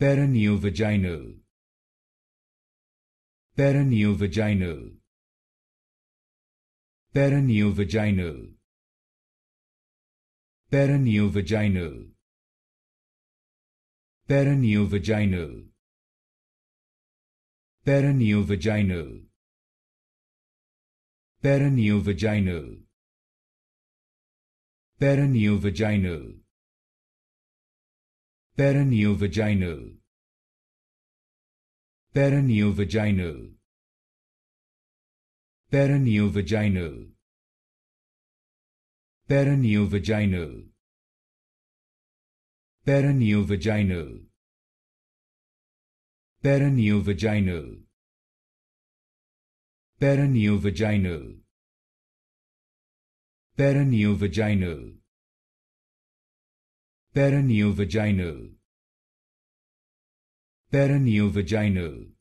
Perineovaginal. Perineovaginal. Perineovaginal. Perineovaginal. Perineovaginal. Perineovaginal. Perineovaginal. Perineovaginal. Perineovaginal. Perineovaginal. Perineovaginal. Perineovaginal. Perineovaginal. Perineovaginal. Perineovaginal. Perineovaginal. Perineovaginal. Perineovaginal.